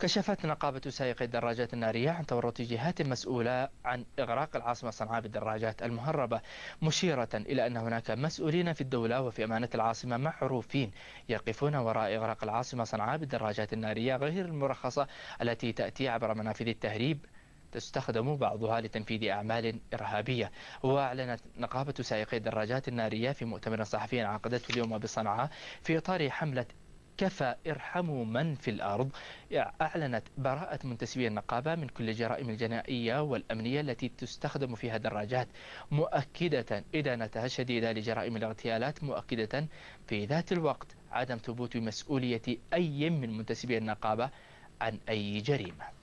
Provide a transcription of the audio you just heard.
كشفت نقابة سائقي الدراجات النارية عن تورط جهات مسؤولة عن إغراق العاصمة صنعاء بالدراجات المهربة مشيرة إلى أن هناك مسؤولين في الدولة وفي أمانة العاصمة معروفين يقفون وراء إغراق العاصمة صنعاء بالدراجات النارية غير المرخصة التي تأتي عبر منافذ التهريب تستخدم بعضها لتنفيذ أعمال إرهابية وأعلنت نقابة سائقي الدراجات النارية في مؤتمر صحفي عقدته اليوم بصنعاء في إطار حملة كفى ارحموا من في الأرض أعلنت براءة منتسبي النقابة من كل الجرائم الجنائية والأمنية التي تستخدم فيها دراجات مؤكدة إدانتها الشديدة لجرائم الاغتيالات مؤكدة في ذات الوقت عدم ثبوت مسؤولية أي من منتسبي النقابة عن أي جريمة